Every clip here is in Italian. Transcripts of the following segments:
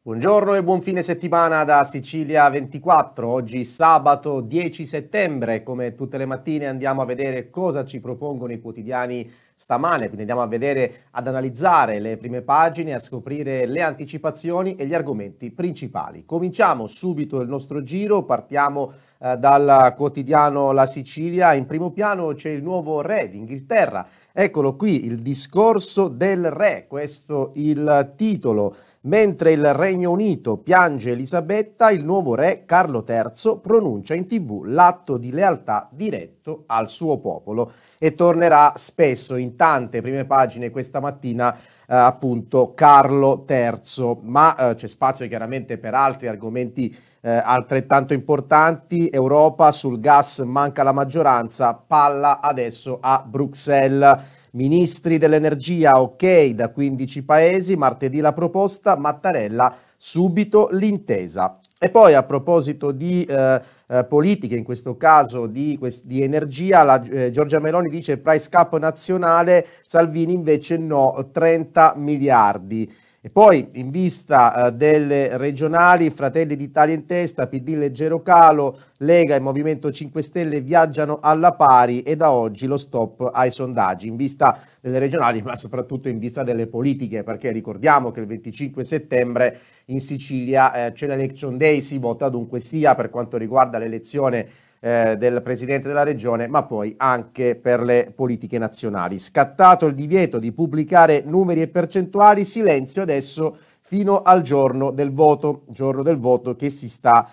Buongiorno e buon fine settimana da Sicilia 24. Oggi sabato 10 settembre, come tutte le mattine andiamo a vedere cosa ci propongono i quotidiani stamane, quindi andiamo a vedere, ad analizzare le prime pagine, a scoprire le anticipazioni e gli argomenti principali. Cominciamo subito il nostro giro, partiamo eh, dal quotidiano La Sicilia, in primo piano c'è il nuovo re d'Inghilterra, Eccolo qui, il discorso del re, questo il titolo. Mentre il Regno Unito piange Elisabetta, il nuovo re Carlo III pronuncia in tv l'atto di lealtà diretto al suo popolo e tornerà spesso in tante prime pagine questa mattina eh, appunto Carlo III, ma eh, c'è spazio chiaramente per altri argomenti eh, altrettanto importanti. Europa sul gas manca la maggioranza, palla adesso a Bruxelles. Ministri dell'energia, ok, da 15 paesi, martedì la proposta, Mattarella subito l'intesa. E poi a proposito di eh, eh, politiche, in questo caso di, di energia, la, eh, Giorgia Meloni dice price cap nazionale, Salvini invece no, 30 miliardi. E poi in vista eh, delle regionali, Fratelli d'Italia in testa, PD leggero calo, Lega e Movimento 5 Stelle viaggiano alla pari e da oggi lo stop ai sondaggi in vista delle regionali ma soprattutto in vista delle politiche perché ricordiamo che il 25 settembre in Sicilia eh, c'è l'election day, si vota dunque sia per quanto riguarda l'elezione eh, del Presidente della Regione, ma poi anche per le politiche nazionali. Scattato il divieto di pubblicare numeri e percentuali, silenzio adesso fino al giorno del voto, giorno del voto che si sta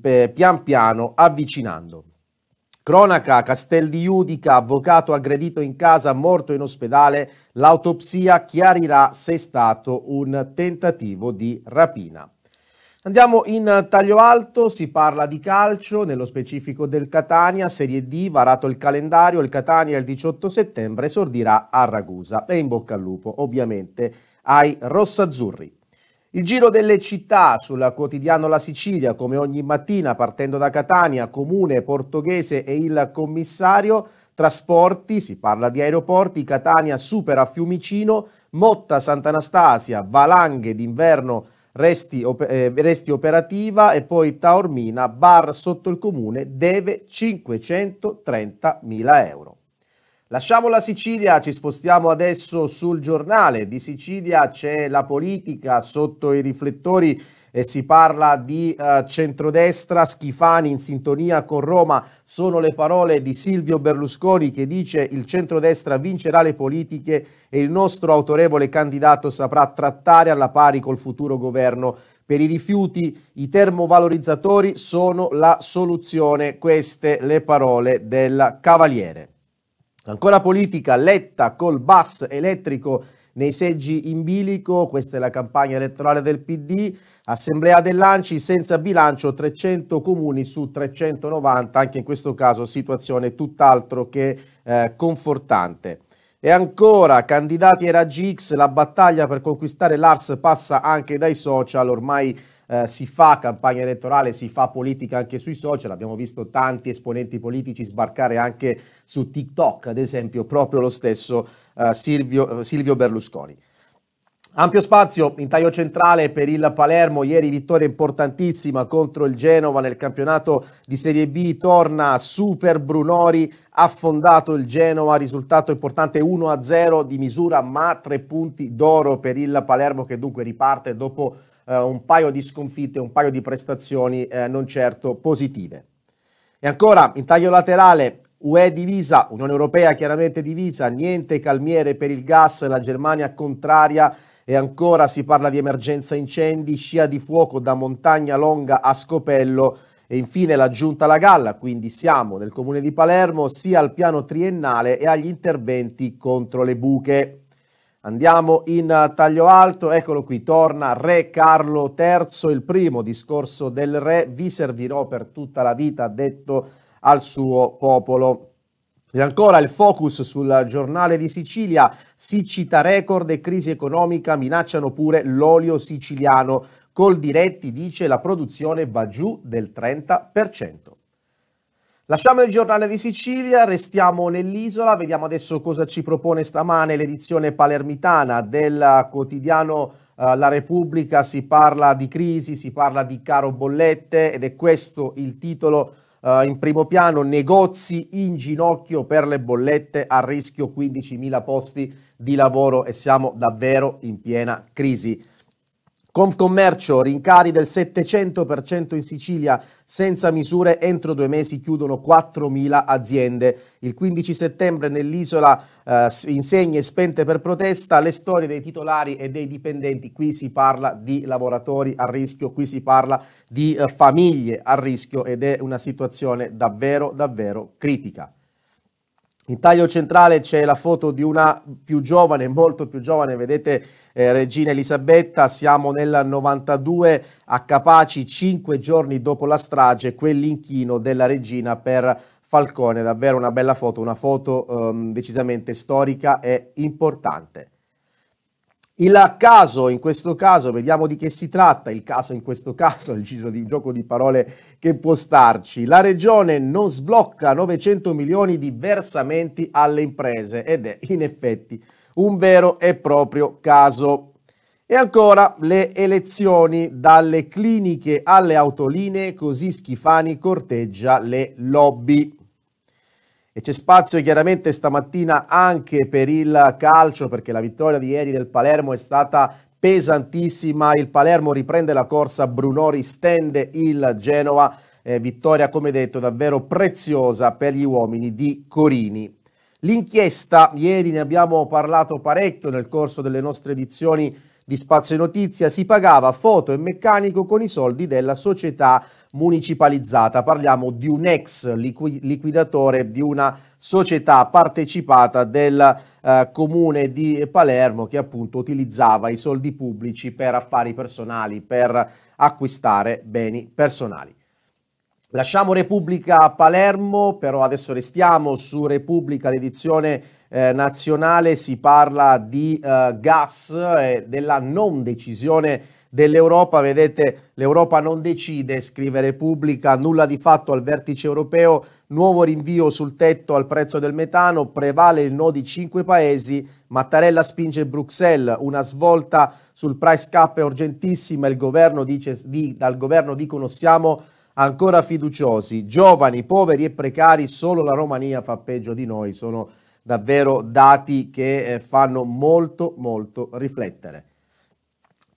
eh, pian piano avvicinando. Cronaca, Castel di Udica, avvocato aggredito in casa, morto in ospedale, l'autopsia chiarirà se è stato un tentativo di rapina. Andiamo in eh, taglio alto, si parla di calcio, nello specifico del Catania, Serie D, varato il calendario, il Catania il 18 settembre esordirà a Ragusa e in bocca al lupo ovviamente ai rossazzurri. Il giro delle città sul quotidiano La Sicilia, come ogni mattina partendo da Catania, Comune, Portoghese e il commissario, trasporti, si parla di aeroporti, Catania supera Fiumicino, Motta Sant'Anastasia, Valanghe d'inverno resti, op- eh, resti operativa e poi Taormina, bar sotto il comune, deve 530.000 euro. Lasciamo la Sicilia, ci spostiamo adesso sul giornale. Di Sicilia c'è la politica sotto i riflettori e si parla di eh, centrodestra, Schifani in sintonia con Roma, sono le parole di Silvio Berlusconi che dice il centrodestra vincerà le politiche e il nostro autorevole candidato saprà trattare alla pari col futuro governo. Per i rifiuti i termovalorizzatori sono la soluzione, queste le parole del Cavaliere. Ancora politica, Letta col bus elettrico nei seggi in bilico, questa è la campagna elettorale del PD, assemblea dell'Anci senza bilancio 300 comuni su 390, anche in questo caso situazione tutt'altro che eh, confortante. E ancora, candidati ai raggi X, la battaglia per conquistare l'Ars passa anche dai social, ormai eh, si fa campagna elettorale, si fa politica anche sui social, abbiamo visto tanti esponenti politici sbarcare anche su TikTok, ad esempio proprio lo stesso eh, Silvio, eh, Silvio Berlusconi. Ampio spazio in taglio centrale per il Palermo, ieri vittoria importantissima contro il Genova nel campionato di Serie B, torna Super Brunori, affondato il Genova, risultato importante 1-0 di misura ma tre punti d'oro per il Palermo che dunque riparte dopo eh, un paio di sconfitte, un paio di prestazioni eh, non certo positive. E ancora in taglio laterale UE divisa, Unione Europea chiaramente divisa, niente calmiere per il gas, la Germania contraria e ancora si parla di emergenza incendi, scia di fuoco da Montagna Longa a Scopello e infine la giunta alla galla, quindi siamo nel comune di Palermo sia al piano triennale e agli interventi contro le buche. Andiamo in eh, taglio alto, eccolo qui, torna Re Carlo III, il primo discorso del re, vi servirò per tutta la vita, ha detto al suo popolo. E ancora il focus sul giornale di Sicilia, siccità record e crisi economica minacciano pure l'olio siciliano. Col diretti dice la produzione va giù del 30%. Lasciamo il giornale di Sicilia, restiamo nell'isola, vediamo adesso cosa ci propone stamane l'edizione palermitana del quotidiano eh, La Repubblica. Si parla di crisi, si parla di caro bollette ed è questo il titolo eh, in primo piano. Negozi in ginocchio per le bollette a rischio 15.000 posti di lavoro e siamo davvero in piena crisi. Confcommercio, rincari del 700% in Sicilia, senza misure entro due mesi chiudono 4.000 aziende. Il 15 settembre nell'isola eh, insegne spente per protesta, le storie dei titolari e dei dipendenti, qui si parla di lavoratori a rischio, qui si parla di eh, famiglie a rischio ed è una situazione davvero davvero critica. In taglio centrale c'è la foto di una più giovane, molto più giovane, vedete eh, Regina Elisabetta, siamo nel 92 a Capaci, cinque giorni dopo la strage, quell'inchino della regina per Falcone, davvero una bella foto, una foto ehm, decisamente storica e importante. Il caso in questo caso, vediamo di che si tratta, il caso in questo caso, il giro di gioco di parole che può starci. La regione non sblocca 900 milioni di versamenti alle imprese ed è in effetti un vero e proprio caso. E ancora le elezioni dalle cliniche alle autolinee, così Schifani corteggia le lobby. E c'è spazio chiaramente stamattina anche per il calcio, perché la vittoria di ieri del Palermo è stata pesantissima. Il Palermo riprende la corsa, Brunori stende il Genova. Eh, vittoria, come detto, davvero preziosa per gli uomini di Corini. L'inchiesta, ieri ne abbiamo parlato parecchio nel corso delle nostre edizioni di Spazio e Notizia, si pagava foto e meccanico con i soldi della società municipalizzata, parliamo di un ex liquidatore di una società partecipata del eh, comune di Palermo che appunto utilizzava i soldi pubblici per affari personali, per acquistare beni personali. Lasciamo Repubblica Palermo, però adesso restiamo su Repubblica, l'edizione eh, nazionale, si parla di eh, gas e eh, della non decisione dell'Europa. Vedete, l'Europa non decide, scrive Repubblica, nulla di fatto al vertice europeo, nuovo rinvio sul tetto al prezzo del metano, prevale il no di cinque paesi, Mattarella spinge Bruxelles, una svolta sul price cap è urgentissima, il governo dice, di, dal governo dicono siamo ancora fiduciosi, giovani, poveri e precari, solo la Romania fa peggio di noi, sono davvero dati che eh, fanno molto molto riflettere.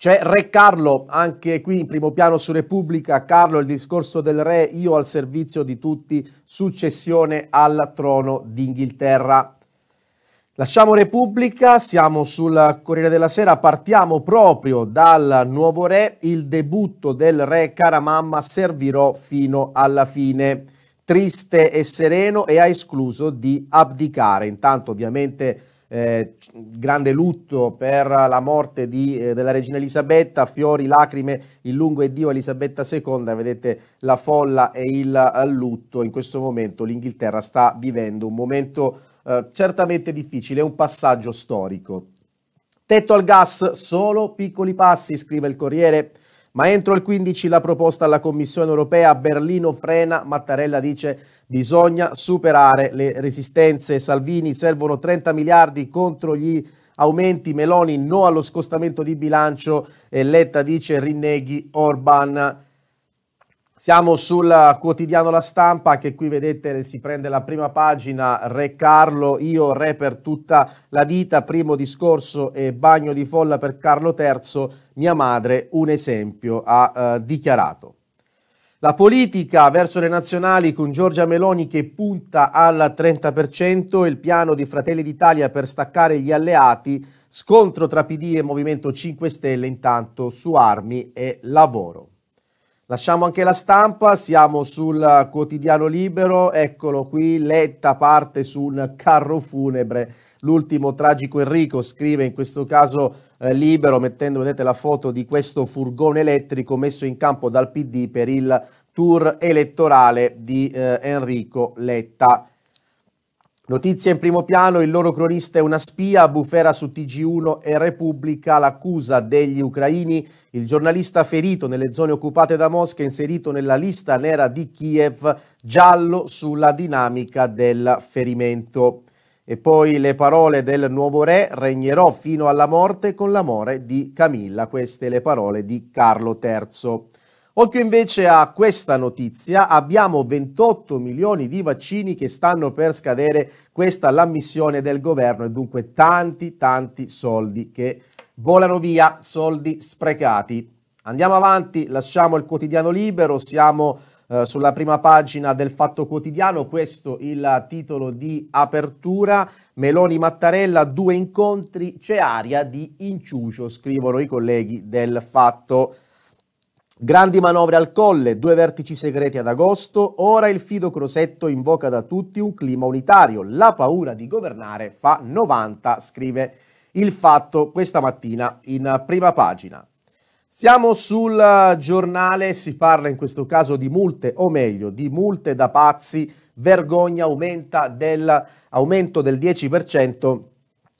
C'è cioè, Re Carlo, anche qui in primo piano su Repubblica, Carlo il discorso del re, io al servizio di tutti, successione al trono d'Inghilterra. Lasciamo Repubblica, siamo sul Corriere della Sera, partiamo proprio dal nuovo re, il debutto del re cara mamma servirò fino alla fine, triste e sereno e ha escluso di abdicare. Intanto ovviamente eh, grande lutto per la morte di, eh, della regina Elisabetta, fiori, lacrime, il lungo eddio Elisabetta II, vedete la folla e il eh, lutto, in questo momento l'Inghilterra sta vivendo un momento eh, certamente difficile, un passaggio storico. Tetto al gas, solo piccoli passi, scrive il Corriere. Ma entro il 15 la proposta alla Commissione europea Berlino frena, Mattarella dice bisogna superare le resistenze. Salvini servono 30 miliardi contro gli aumenti, Meloni no allo scostamento di bilancio e Letta dice rinneghi Orban. Siamo sul quotidiano La Stampa, che qui vedete si prende la prima pagina, Re Carlo, io re per tutta la vita, primo discorso e bagno di folla per Carlo III, mia madre un esempio, ha eh, dichiarato. La politica verso le nazionali con Giorgia Meloni che punta al 30%, il piano di Fratelli d'Italia per staccare gli alleati, scontro tra PD e Movimento 5 Stelle intanto su armi e lavoro. Lasciamo anche la stampa, siamo sul quotidiano libero, eccolo qui, Letta parte su un carro funebre, l'ultimo tragico Enrico scrive in questo caso eh, libero mettendo vedete, la foto di questo furgone elettrico messo in campo dal PD per il tour elettorale di eh, Enrico Letta. Notizia in primo piano, il loro cronista è una spia, bufera su TG1 e Repubblica l'accusa degli ucraini, il giornalista ferito nelle zone occupate da Mosca è inserito nella lista nera di Kiev, giallo sulla dinamica del ferimento. E poi le parole del nuovo re, regnerò fino alla morte con l'amore di Camilla, queste le parole di Carlo III. Occhio invece a questa notizia, abbiamo 28 milioni di vaccini che stanno per scadere, questa è la missione del governo e dunque tanti tanti soldi che volano via, soldi sprecati. Andiamo avanti, lasciamo il quotidiano libero, siamo eh, sulla prima pagina del Fatto Quotidiano, questo il titolo di apertura, Meloni Mattarella, due incontri, c'è aria di inciucio, scrivono i colleghi del Fatto Quotidiano. Grandi manovre al colle, due vertici segreti ad agosto, ora il Fido Crosetto invoca da tutti un clima unitario, la paura di governare fa 90, scrive il fatto questa mattina in prima pagina. Siamo sul giornale, si parla in questo caso di multe, o meglio, di multe da pazzi, vergogna aumenta del, aumento del 10%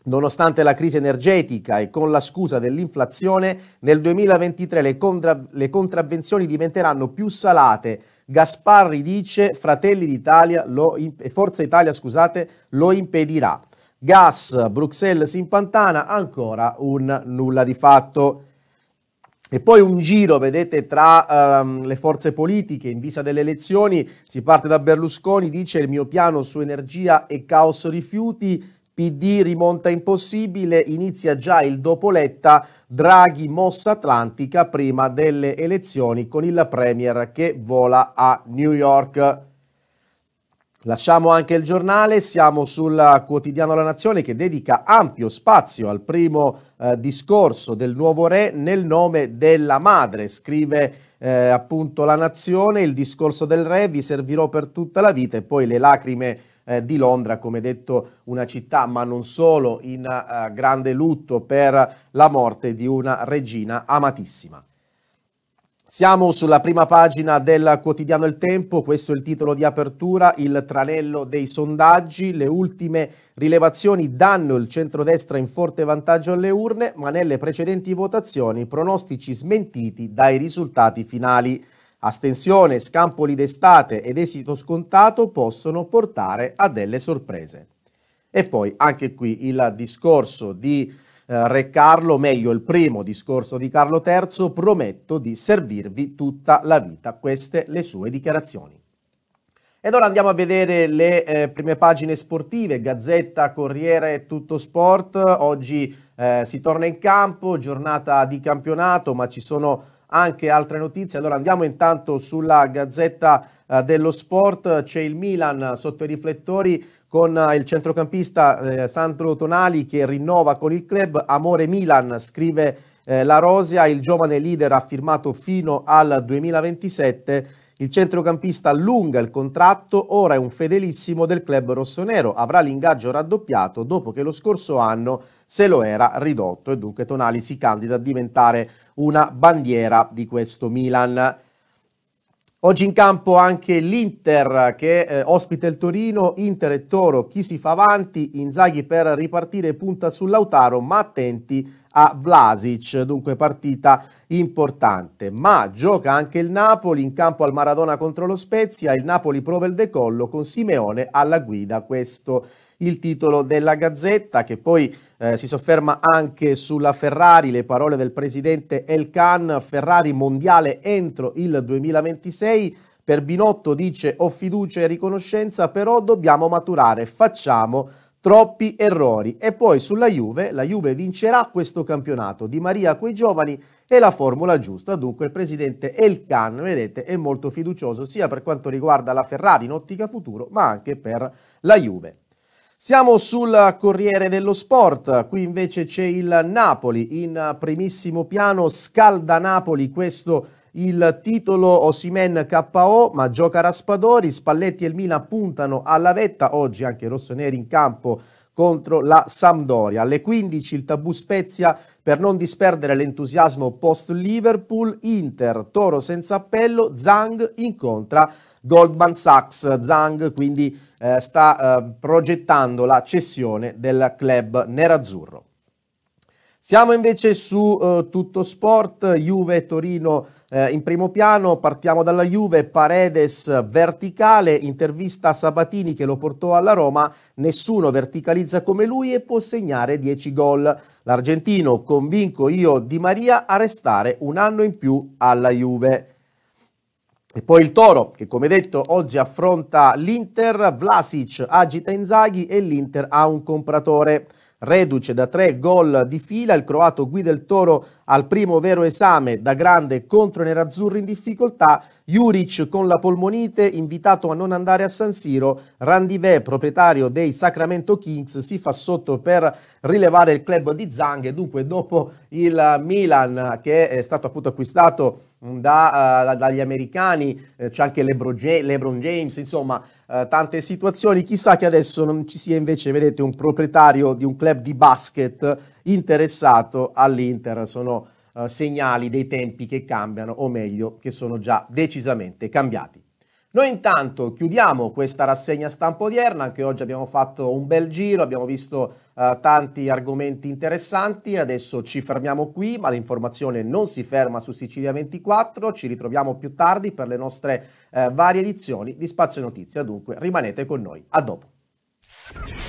Nonostante la crisi energetica e con la scusa dell'inflazione, nel 2023 le, contra- le contravvenzioni diventeranno più salate. Gasparri dice Fratelli d'Italia imp- Forza Italia scusate, lo impedirà. Gas, Bruxelles si impantana, ancora un nulla di fatto. E poi un giro, vedete, tra um, le forze politiche in vista delle elezioni. Si parte da Berlusconi, dice il mio piano su energia e caos rifiuti PD rimonta impossibile, inizia già il dopoletta Draghi mossa atlantica prima delle elezioni con il Premier che vola a New York. Lasciamo anche il giornale, siamo sul quotidiano La Nazione che dedica ampio spazio al primo eh, discorso del nuovo re nel nome della madre, scrive eh, appunto La Nazione, il discorso del re vi servirò per tutta la vita e poi le lacrime eh, di Londra, come detto una città, ma non solo, in eh, grande lutto per la morte di una regina amatissima. Siamo sulla prima pagina del quotidiano Il Tempo, questo è il titolo di apertura, il tranello dei sondaggi, le ultime rilevazioni danno il centrodestra in forte vantaggio alle urne, ma nelle precedenti votazioni pronostici smentiti dai risultati finali. Astensione, scampoli d'estate ed esito scontato possono portare a delle sorprese. E poi anche qui il discorso di eh, Re Carlo, meglio il primo discorso di Carlo III, prometto di servirvi tutta la vita. Queste le sue dichiarazioni. Ed ora andiamo a vedere le eh, prime pagine sportive, Gazzetta, Corriere, Tutto Sport. Oggi eh, si torna in campo, giornata di campionato, ma ci sono anche altre notizie. Allora andiamo intanto sulla Gazzetta eh, dello Sport, c'è il Milan sotto i riflettori con eh, il centrocampista eh, Sandro Tonali che rinnova con il club. Amore Milan, scrive eh, la Rosia, il giovane leader ha firmato fino al 2027 il centrocampista allunga il contratto, ora è un fedelissimo del club rossonero, avrà l'ingaggio raddoppiato dopo che lo scorso anno se lo era ridotto e dunque Tonali si candida a diventare una bandiera di questo Milan. Oggi in campo anche l'Inter che eh, ospita il Torino, Inter e Toro, chi si fa avanti, Inzaghi per ripartire punta sull'Autaro, ma attenti a Vlasic, dunque partita importante. Ma gioca anche il Napoli in campo al Maradona contro lo Spezia, il Napoli prova il decollo con Simeone alla guida, questo il titolo della Gazzetta che poi eh, si sofferma anche sulla Ferrari, le parole del presidente El Khan, Ferrari mondiale entro il 2026. Per Binotto dice ho fiducia e riconoscenza, però dobbiamo maturare, facciamo troppi errori. E poi sulla Juve, la Juve vincerà questo campionato, Di Maria quei giovani e la formula giusta, dunque il presidente El Khan, vedete, è molto fiducioso sia per quanto riguarda la Ferrari in ottica futuro, ma anche per la Juve. Siamo sul Corriere dello Sport, qui invece c'è il Napoli in primissimo piano, scalda Napoli, questo il titolo Osimen KO, ma gioca Raspadori, Spalletti e il Milan puntano alla vetta, oggi anche rossoneri in campo contro la Sampdoria. Alle 15 il tabù Spezia per non disperdere l'entusiasmo post Liverpool, Inter, Toro senza appello, Zang incontra Goldman Sachs. Zhang quindi eh, sta eh, progettando la cessione del club nerazzurro. Siamo invece su eh, tutto sport, Juve Torino eh, in primo piano, partiamo dalla Juve, Paredes verticale, intervista a Sabatini che lo portò alla Roma, nessuno verticalizza come lui e può segnare 10 gol. L'argentino convinco io Di Maria a restare un anno in più alla Juve. E poi il Toro, che come detto oggi affronta l'Inter, Vlasic agita Inzaghi e l'Inter ha un compratore. Reduce da tre gol di fila, il croato guida il Toro al primo vero esame da grande contro i nerazzurri in difficoltà, Juric con la polmonite invitato a non andare a San Siro, Randivè, proprietario dei Sacramento Kings si fa sotto per rilevare il club di Zang dunque dopo il Milan che è stato appunto acquistato da, uh, dagli americani, eh, c'è anche Lebron, Lebron James, insomma uh, tante situazioni. Chissà che adesso non ci sia invece, vedete, un proprietario di un club di basket interessato all'Inter. Sono uh, segnali dei tempi che cambiano, o meglio, che sono già decisamente cambiati. Noi intanto chiudiamo questa rassegna stampa odierna, anche oggi abbiamo fatto un bel giro, abbiamo visto uh, tanti argomenti interessanti, adesso ci fermiamo qui, ma l'informazione non si ferma su Sicilia 24, ci ritroviamo più tardi per le nostre uh, varie edizioni di Spazio Notizia, dunque rimanete con noi, a dopo.